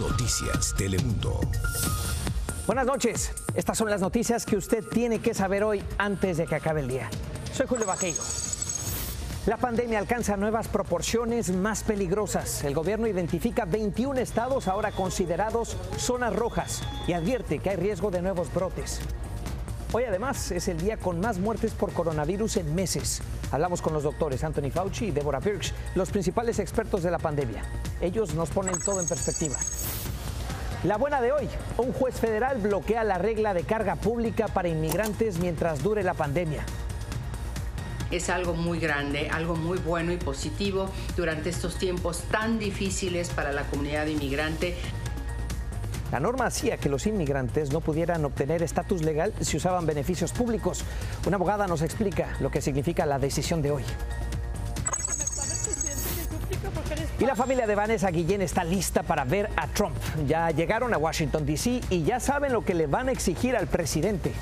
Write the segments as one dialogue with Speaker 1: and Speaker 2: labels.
Speaker 1: Noticias Telemundo.
Speaker 2: Buenas noches. Estas son las noticias que usted tiene que saber hoy antes de que acabe el día. Soy Julio Vaqueiro. La pandemia alcanza nuevas proporciones más peligrosas. El gobierno identifica 21 estados ahora considerados zonas rojas y advierte que hay riesgo de nuevos brotes. Hoy además es el día con más muertes por coronavirus en meses. Hablamos con los doctores Anthony Fauci y Deborah Birch, los principales expertos de la pandemia. Ellos nos ponen todo en perspectiva. La buena de hoy, un juez federal bloquea la regla de carga pública para inmigrantes mientras dure la pandemia es
Speaker 3: algo muy grande, algo muy bueno y positivo durante estos tiempos tan difíciles para la comunidad inmigrante.
Speaker 2: La norma hacía que los inmigrantes no pudieran obtener estatus legal si usaban beneficios públicos. Una abogada nos explica lo que significa la decisión de hoy. Y la familia de Vanessa Guillén está lista para ver a Trump. Ya llegaron a Washington, D.C. y ya saben lo que le van a exigir al
Speaker 4: presidente.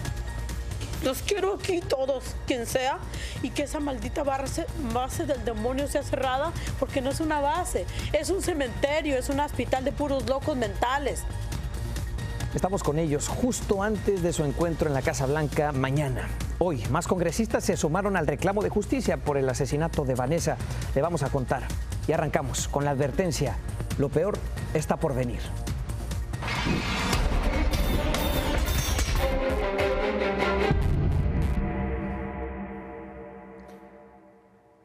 Speaker 4: Los quiero aquí todos, quien sea, y que esa maldita base, base del demonio sea cerrada, porque no es una base, es un cementerio, es un hospital de puros locos mentales.
Speaker 2: Estamos con ellos justo antes de su encuentro en la Casa Blanca mañana. Hoy, más congresistas se sumaron al reclamo de justicia por el asesinato de Vanessa. Le vamos a contar. Y arrancamos con la advertencia. Lo peor está por venir.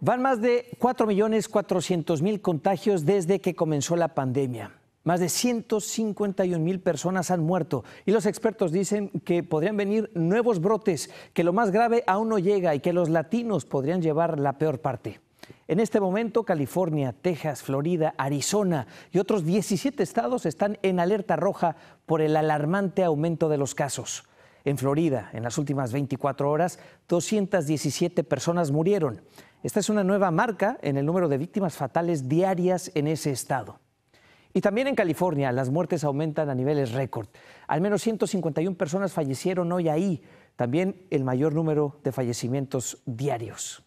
Speaker 2: Van más de 4.400.000 contagios desde que comenzó la pandemia. Más de 151 mil personas han muerto y los expertos dicen que podrían venir nuevos brotes, que lo más grave aún no llega y que los latinos podrían llevar la peor parte. En este momento, California, Texas, Florida, Arizona y otros 17 estados están en alerta roja por el alarmante aumento de los casos. En Florida, en las últimas 24 horas, 217 personas murieron. Esta es una nueva marca en el número de víctimas fatales diarias en ese estado. Y también en California las muertes aumentan a niveles récord. Al menos 151 personas fallecieron hoy ahí, también el mayor número de fallecimientos diarios.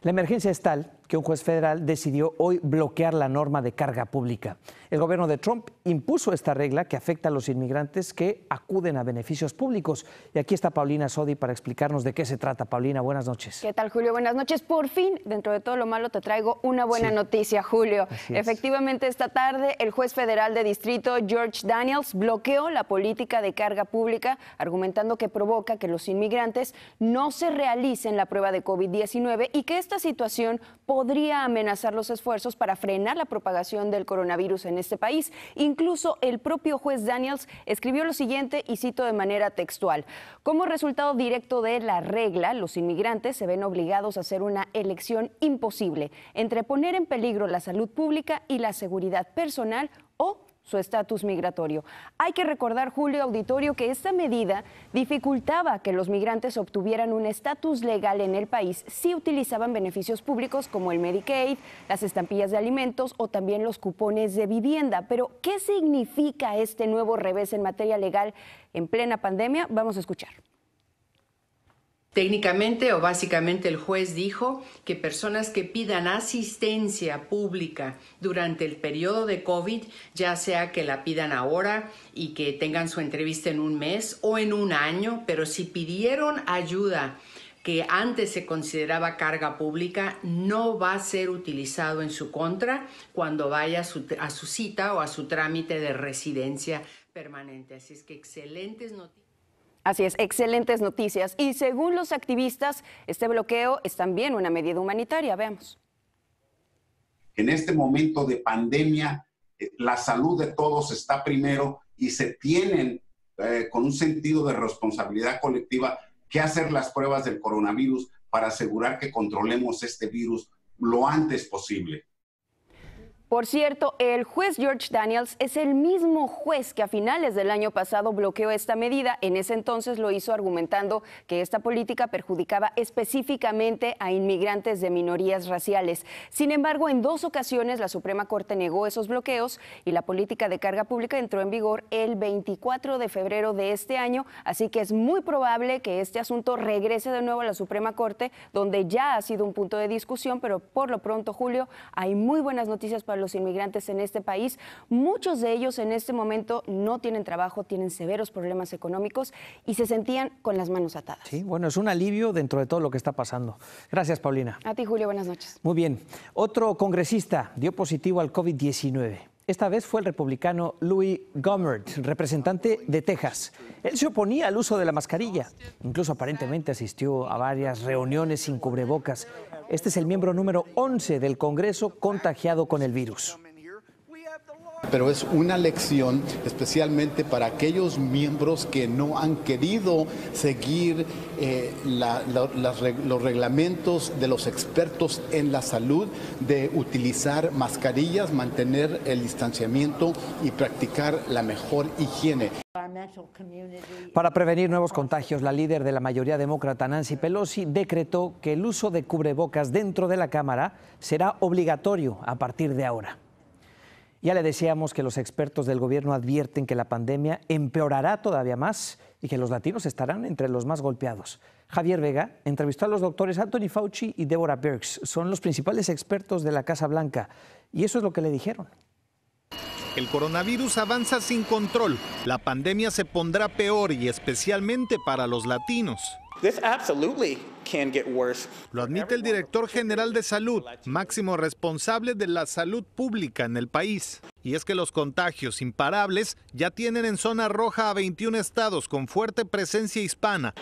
Speaker 2: La emergencia es tal que un juez federal decidió hoy bloquear la norma de carga pública. El gobierno de Trump impuso esta regla que afecta a los inmigrantes que acuden a beneficios públicos. Y aquí está Paulina Sodi para explicarnos de qué se trata. Paulina, buenas noches.
Speaker 3: ¿Qué tal, Julio? Buenas noches. Por fin, dentro de todo lo malo, te traigo una buena noticia, Julio. Efectivamente, esta tarde el juez federal de distrito, George Daniels, bloqueó la política de carga pública, argumentando que provoca que los inmigrantes no se realicen la prueba de COVID-19 y que esta situación podría podría amenazar los esfuerzos para frenar la propagación del coronavirus en este país. Incluso el propio juez Daniels escribió lo siguiente y cito de manera textual. Como resultado directo de la regla, los inmigrantes se ven obligados a hacer una elección imposible entre poner en peligro la salud pública y la seguridad personal o su estatus migratorio. Hay que recordar, Julio Auditorio, que esta medida dificultaba que los migrantes obtuvieran un estatus legal en el país si utilizaban beneficios públicos como el Medicaid, las estampillas de alimentos o también los cupones de vivienda. Pero, ¿qué significa este nuevo revés en materia legal en plena pandemia? Vamos a escuchar. Técnicamente o básicamente el juez dijo que personas que pidan asistencia pública durante el periodo de COVID, ya sea que la pidan ahora y que tengan su entrevista en un mes o en un año, pero si pidieron ayuda que antes se consideraba carga pública, no va a ser utilizado en su contra cuando vaya a su, cita o a su trámite de residencia permanente. Así es que excelentes noticias. Así es, excelentes noticias. Y según los activistas, este bloqueo es también una medida humanitaria. Veamos.
Speaker 1: En este momento de pandemia, eh, la salud de todos está primero y se tienen eh, con un sentido de responsabilidad colectiva que hacer las pruebas del coronavirus para asegurar que controlemos este virus lo antes posible.
Speaker 3: Por cierto, el juez George Daniels es el mismo juez que a finales del año pasado bloqueó esta medida. En ese entonces lo hizo argumentando que esta política perjudicaba específicamente a inmigrantes de minorías raciales. Sin embargo, en dos ocasiones la Suprema Corte negó esos bloqueos y la política de carga pública entró en vigor el 24 de febrero de este año, así que es muy probable que este asunto regrese de nuevo a la Suprema Corte, donde ya ha sido un punto de discusión, pero por lo pronto, Julio, hay muy buenas noticias para los inmigrantes en este país. Muchos de ellos en este momento no tienen trabajo, tienen severos problemas económicos y se sentían con las manos atadas.
Speaker 2: Sí, bueno, es un alivio dentro de todo lo que está pasando. Gracias, Paulina.
Speaker 3: A ti, Julio, buenas noches.
Speaker 2: Muy bien. Otro congresista dio positivo al COVID-19. Esta vez fue el republicano Louis Gohmert, representante de Texas. Él se oponía al uso de la mascarilla. Incluso aparentemente asistió a varias reuniones sin cubrebocas. Este es el miembro número 11 del Congreso contagiado con el virus.
Speaker 1: Pero es una lección especialmente para aquellos miembros que no han querido seguir eh, los reglamentos de los expertos en la salud de utilizar mascarillas, mantener el distanciamiento y practicar la mejor higiene.
Speaker 2: Para prevenir nuevos contagios, la líder de la mayoría demócrata, Nancy Pelosi, decretó que el uso de cubrebocas dentro de la Cámara será obligatorio a partir de ahora. Ya le decíamos que los expertos del gobierno advierten que la pandemia empeorará todavía más y que los latinos estarán entre los más golpeados. Javier Vega entrevistó a los doctores Anthony Fauci y Deborah Birx. Son los principales expertos de la Casa Blanca y eso es lo que le dijeron.
Speaker 1: El coronavirus avanza sin control. La pandemia se pondrá peor y especialmente para los latinos. Lo admite el director general de salud, máximo responsable de la salud pública en el país. Y es que los contagios imparables ya tienen en zona roja a 21 estados con fuerte presencia hispana.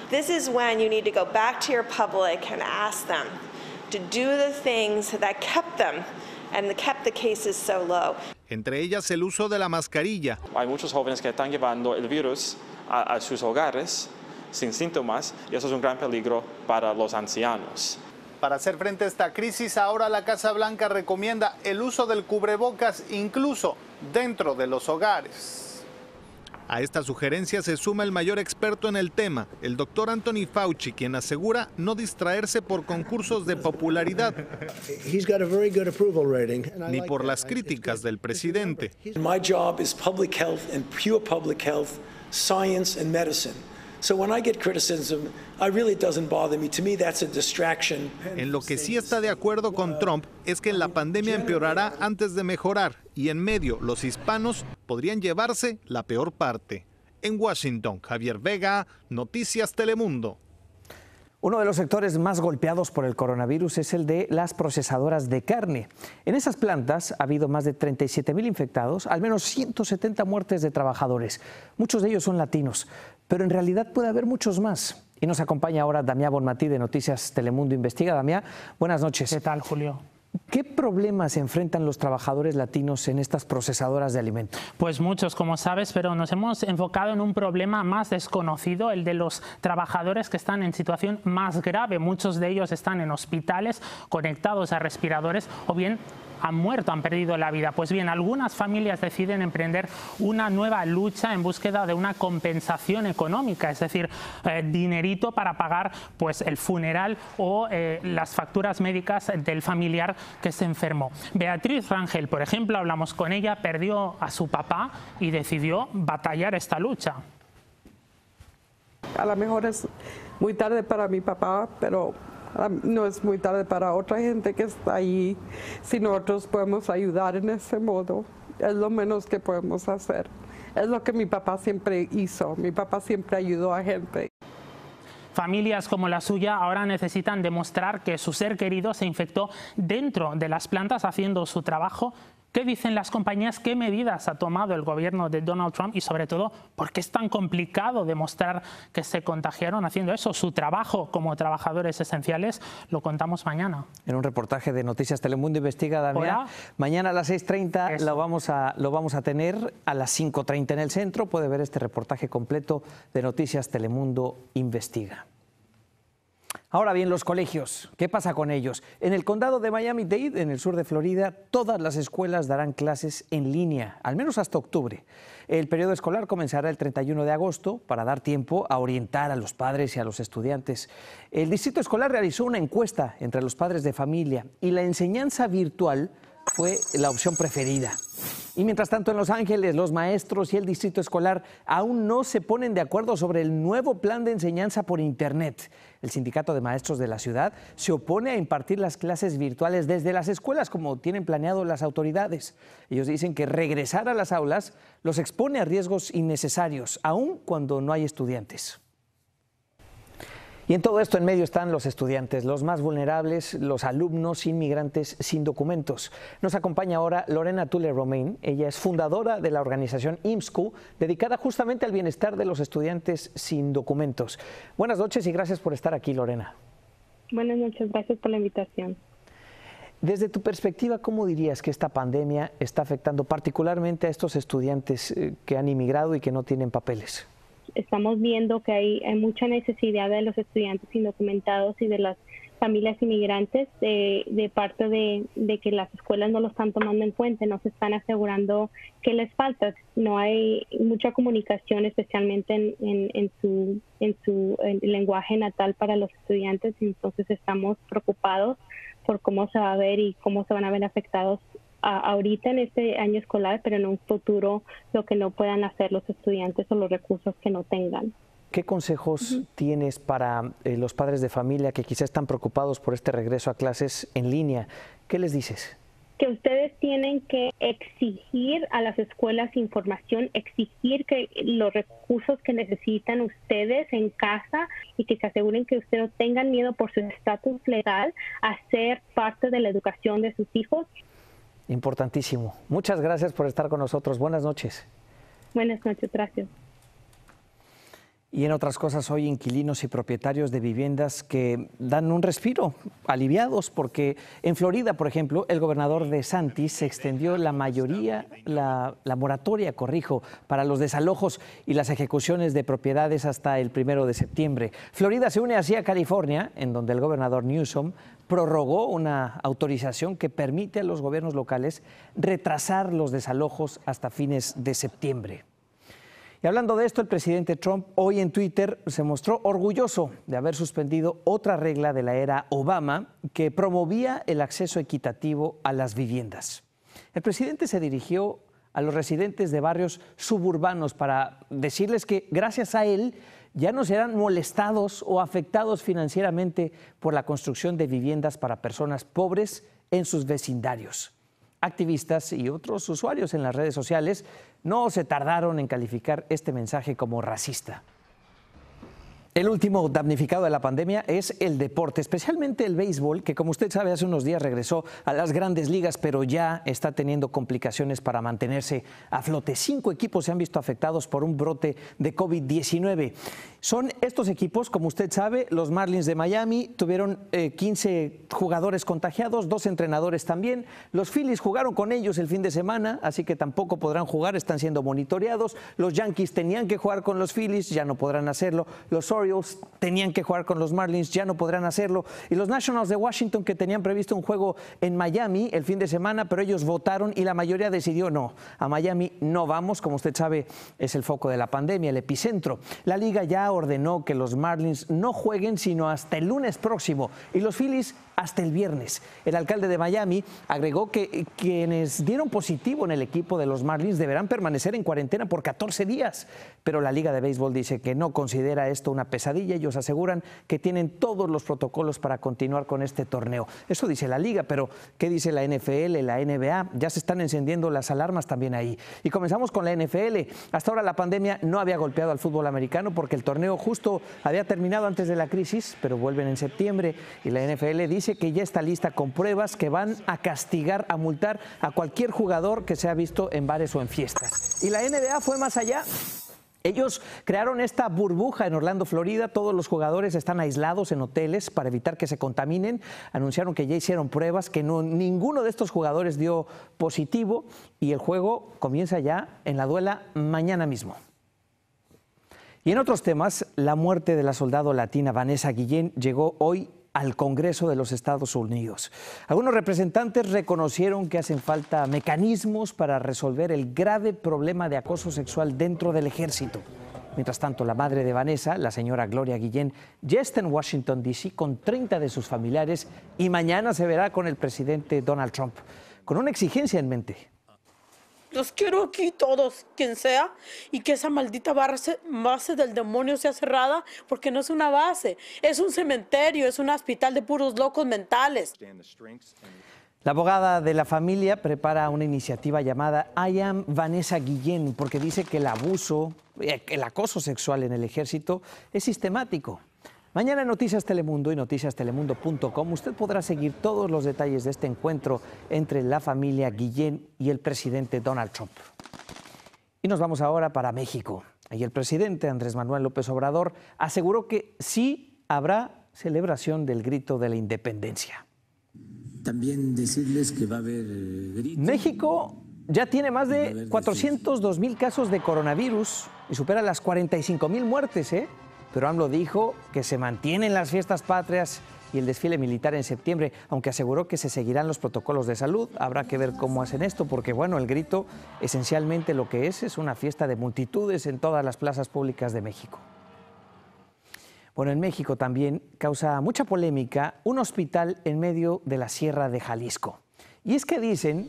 Speaker 1: Entre ellas el uso de la mascarilla. Hay muchos jóvenes que están llevando el virus a, a sus
Speaker 4: hogares sin síntomas y eso es un gran peligro para los ancianos.
Speaker 1: Para hacer frente a esta crisis, ahora la Casa Blanca recomienda el uso del cubrebocas incluso dentro de los hogares. A esta sugerencia se suma el mayor experto en el tema, el doctor Anthony Fauci, quien asegura no distraerse por concursos de popularidad ni por las críticas del presidente. My job is public health and pure public health, science and medicine. En lo que sí está de acuerdo con Trump es que la pandemia empeorará antes de mejorar y en medio los hispanos podrían llevarse la peor parte. En Washington, Javier Vega, Noticias Telemundo.
Speaker 2: Uno de los sectores más golpeados por el coronavirus es el de las procesadoras de carne. En esas plantas ha habido más de 37.000 infectados, al menos 170 muertes de trabajadores. Muchos de ellos son latinos pero en realidad puede haber muchos más. Y nos acompaña ahora Damián Bonmatí de Noticias Telemundo Investiga. Damián, buenas noches. ¿Qué tal, Julio? ¿Qué problemas enfrentan los trabajadores latinos en estas procesadoras de alimentos?
Speaker 4: Pues muchos, como sabes, pero nos hemos enfocado en un problema más desconocido, el de los trabajadores que están en situación más grave. Muchos de ellos están en hospitales conectados a respiradores o bien han muerto, han perdido la vida. Pues bien, algunas familias deciden emprender una nueva lucha en búsqueda de una compensación económica, es decir, eh, dinerito para pagar pues, el funeral o eh, las facturas médicas del familiar que se enfermó. Beatriz Rangel, por ejemplo, hablamos con ella, perdió a su papá y decidió batallar esta lucha.
Speaker 5: A lo mejor es muy tarde para mi papá, pero no es muy tarde para otra gente que está ahí. Si nosotros podemos ayudar en ese modo, es lo menos que podemos hacer. Es lo que mi papá siempre hizo. Mi papá siempre ayudó
Speaker 4: a gente. Familias como la suya ahora necesitan demostrar que su ser querido se infectó dentro de las plantas haciendo su trabajo ¿Qué dicen las compañías? ¿Qué medidas ha tomado el gobierno de Donald Trump? Y sobre todo, ¿por qué es tan complicado demostrar que se contagiaron haciendo eso? Su trabajo como trabajadores esenciales lo contamos mañana.
Speaker 2: En un reportaje de Noticias Telemundo Investiga, Damián. Mañana a las 6.30 lo lo vamos a tener. A las 5.30 en el centro puede ver este reportaje completo de Noticias Telemundo Investiga. Ahora bien, los colegios, ¿qué pasa con ellos? En el condado de Miami-Dade, en el sur de Florida, todas las escuelas darán clases en línea, al menos hasta octubre. El periodo escolar comenzará el 31 de agosto para dar tiempo a orientar a los padres y a los estudiantes. El distrito escolar realizó una encuesta entre los padres de familia y la enseñanza virtual fue la opción preferida. Y mientras tanto, en Los Ángeles, los maestros y el distrito escolar aún no se ponen de acuerdo sobre el nuevo plan de enseñanza por Internet. El sindicato de maestros de la ciudad se opone a impartir las clases virtuales desde las escuelas, como tienen planeado las autoridades. Ellos dicen que regresar a las aulas los expone a riesgos innecesarios, aun cuando no hay estudiantes. Y en todo esto en medio están los estudiantes, los más vulnerables, los alumnos inmigrantes sin documentos. Nos acompaña ahora Lorena Tule Romain. Ella es fundadora de la organización IMSCU, dedicada justamente al bienestar de los estudiantes sin documentos. Buenas noches y gracias por estar aquí, Lorena.
Speaker 5: Buenas noches, gracias por la invitación.
Speaker 2: Desde tu perspectiva, ¿cómo dirías que esta pandemia está afectando particularmente a estos estudiantes eh, que han inmigrado y que no tienen papeles?
Speaker 5: estamos viendo que hay, mucha necesidad de los estudiantes indocumentados y de las familias inmigrantes eh, de, parte de, que las escuelas no lo están tomando en cuenta, no se están asegurando que les falta. No hay mucha comunicación, especialmente en, su, en su lenguaje natal para los estudiantes, y entonces estamos preocupados por cómo se va a ver y cómo se van a ver afectados ahorita en este año escolar, pero en un futuro lo que no puedan hacer los estudiantes o los recursos que no tengan.
Speaker 2: ¿Qué consejos tienes para eh, los padres de familia que quizás están preocupados por este regreso a clases en línea? ¿Qué les dices?
Speaker 5: Que ustedes tienen que exigir a las escuelas información, exigir que los recursos que necesitan ustedes en casa y que se aseguren que ustedes no tengan miedo por su estatus legal a ser parte de la educación de sus hijos
Speaker 2: importantísimo. Muchas gracias por estar con nosotros. Buenas noches.
Speaker 5: Buenas noches, gracias.
Speaker 2: Y en otras cosas, hoy inquilinos y propietarios de viviendas que dan un respiro, aliviados, porque en Florida, por ejemplo, el gobernador de Santis se extendió la mayoría, la, la, moratoria, corrijo, para los desalojos y las ejecuciones de propiedades hasta el primero de septiembre. Florida se une así a California, en donde el gobernador Newsom prorrogó una autorización que permite a los gobiernos locales retrasar los desalojos hasta fines de septiembre. Y hablando de esto, el presidente Trump hoy en Twitter se mostró orgulloso de haber suspendido otra regla de la era Obama que promovía el acceso equitativo a las viviendas. El presidente se dirigió a los residentes de barrios suburbanos para decirles que gracias a él ya no serán molestados o afectados financieramente por la construcción de viviendas para personas pobres en sus vecindarios. Activistas y otros usuarios en las redes sociales no se tardaron en calificar este mensaje como racista. El último damnificado de la pandemia es el deporte, especialmente el béisbol, que como usted sabe hace unos días regresó a las grandes ligas, pero ya está teniendo complicaciones para mantenerse a flote. Cinco equipos se han visto afectados por un brote de COVID-19. Son estos equipos, como usted sabe, los Marlins de Miami tuvieron 15 eh, jugadores contagiados, dos entrenadores también. Los Phillies jugaron con ellos el fin de semana, así que tampoco podrán jugar, están siendo monitoreados. Los Yankees tenían que jugar con los Phillies, ya no podrán hacerlo. Los tenían que jugar con los Marlins, ya no podrán hacerlo. Y los Nationals de Washington que tenían previsto un juego en Miami el fin de semana, pero ellos votaron y la mayoría decidió no. A Miami no vamos, como usted sabe, es el foco de la pandemia, el epicentro. La liga ya ordenó que los Marlins no jueguen sino hasta el lunes próximo y los Phillies hasta el viernes. El alcalde de Miami agregó que quienes dieron positivo en el equipo de los Marlins deberán permanecer en cuarentena por 14 días, pero la Liga de Béisbol dice que no considera esto una pesadilla. Ellos aseguran que tienen todos los protocolos para continuar con este torneo. Eso dice la Liga, pero ¿qué dice la NFL, la NBA? Ya se están encendiendo las alarmas también ahí. Y comenzamos con la NFL. Hasta ahora la pandemia no había golpeado al fútbol americano porque el torneo justo había terminado antes de la crisis, pero vuelven en septiembre y la NFL dice que ya está lista con pruebas que van a castigar, a multar a cualquier jugador que se ha visto en bares o en fiestas. Y la NBA fue más allá. Ellos crearon esta burbuja en Orlando, Florida. Todos los jugadores están aislados en hoteles para evitar que se contaminen. Anunciaron que ya hicieron pruebas, que no, ninguno de estos jugadores dio positivo y el juego comienza ya en la duela mañana mismo. Y en otros temas, la muerte de la soldado latina Vanessa Guillén llegó hoy al Congreso de los Estados Unidos. Algunos representantes reconocieron que hacen falta mecanismos para resolver el grave problema de acoso sexual dentro del ejército. Mientras tanto, la madre de Vanessa, la señora Gloria Guillén, ya está en Washington, D.C., con 30 de sus familiares y mañana se verá con el presidente Donald Trump, con una exigencia en mente,
Speaker 4: los quiero aquí todos, quien sea, y que esa maldita base, del demonio sea cerrada, porque no es una base, es un cementerio, es un hospital de puros locos mentales.
Speaker 2: La abogada de la familia prepara una iniciativa llamada I Am Vanessa Guillén, porque dice que el abuso, eh, el acoso sexual en el ejército es sistemático Mañana en Noticias Telemundo y noticiastelemundo.com usted podrá seguir todos los detalles de este encuentro entre la familia Guillén y el presidente Donald Trump. Y nos vamos ahora para México. Ahí el presidente Andrés Manuel López Obrador aseguró que sí habrá celebración del grito de la independencia. También decirles que va a haber eh, grito. México ya tiene más de 402 mil casos de coronavirus y supera las 45 mil muertes, ¿eh? Pero AMLO dijo que se mantienen las fiestas patrias y el desfile militar en septiembre, aunque aseguró que se seguirán los protocolos de salud. Habrá que ver cómo hacen esto, porque bueno, el grito esencialmente lo que es es una fiesta de multitudes en todas las plazas públicas de México. Bueno, en México también causa mucha polémica un hospital en medio de la Sierra de Jalisco. Y es que dicen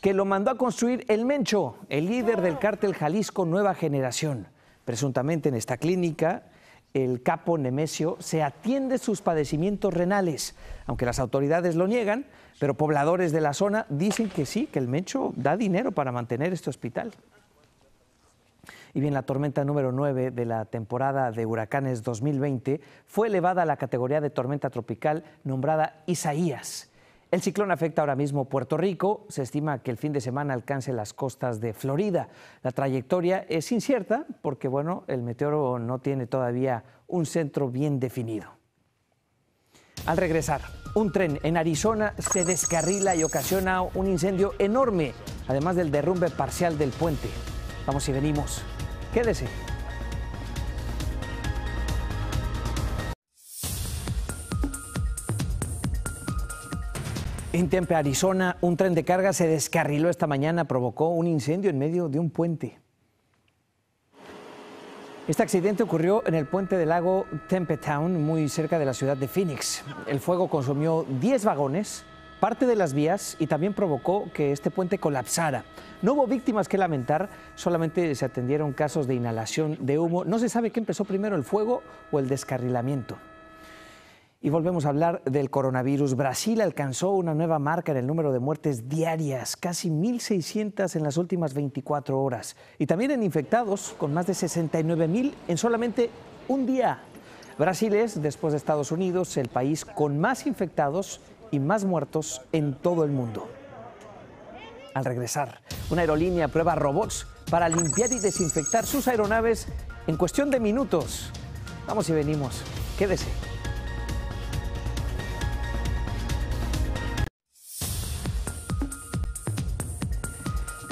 Speaker 2: que lo mandó a construir el Mencho, el líder del cártel Jalisco Nueva Generación. Presuntamente en esta clínica el capo Nemesio se atiende sus padecimientos renales, aunque las autoridades lo niegan, pero pobladores de la zona dicen que sí, que el mecho da dinero para mantener este hospital. Y bien, la tormenta número 9 de la temporada de huracanes 2020 fue elevada a la categoría de tormenta tropical nombrada Isaías. El ciclón afecta ahora mismo Puerto Rico. Se estima que el fin de semana alcance las costas de Florida. La trayectoria es incierta porque, bueno, el meteoro no tiene todavía un centro bien definido. Al regresar, un tren en Arizona se descarrila y ocasiona un incendio enorme, además del derrumbe parcial del puente. Vamos y venimos. Quédese. En Tempe, Arizona, un tren de carga se descarriló esta mañana, provocó un incendio en medio de un puente. Este accidente ocurrió en el puente del lago Tempe Town, muy cerca de la ciudad de Phoenix. El fuego consumió 10 vagones, parte de las vías y también provocó que este puente colapsara. No hubo víctimas que lamentar, solamente se atendieron casos de inhalación de humo. No se sabe qué empezó primero, el fuego o el descarrilamiento. Y volvemos a hablar del coronavirus. Brasil alcanzó una nueva marca en el número de muertes diarias, casi 1.600 en las últimas 24 horas. Y también en infectados, con más de 69.000 en solamente un día. Brasil es, después de Estados Unidos, el país con más infectados y más muertos en todo el mundo. Al regresar, una aerolínea prueba robots para limpiar y desinfectar sus aeronaves en cuestión de minutos. Vamos y venimos. Quédese.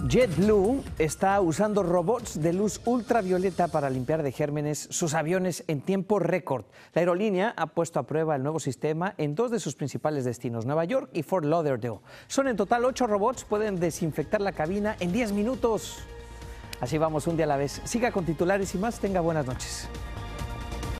Speaker 2: JetBlue está usando robots de luz ultravioleta para limpiar de gérmenes sus aviones en tiempo récord. La aerolínea ha puesto a prueba el nuevo sistema en dos de sus principales destinos, Nueva York y Fort Lauderdale. Son en total ocho robots, pueden desinfectar la cabina en 10 minutos. Así vamos un día a la vez. Siga con titulares y más. Tenga buenas noches.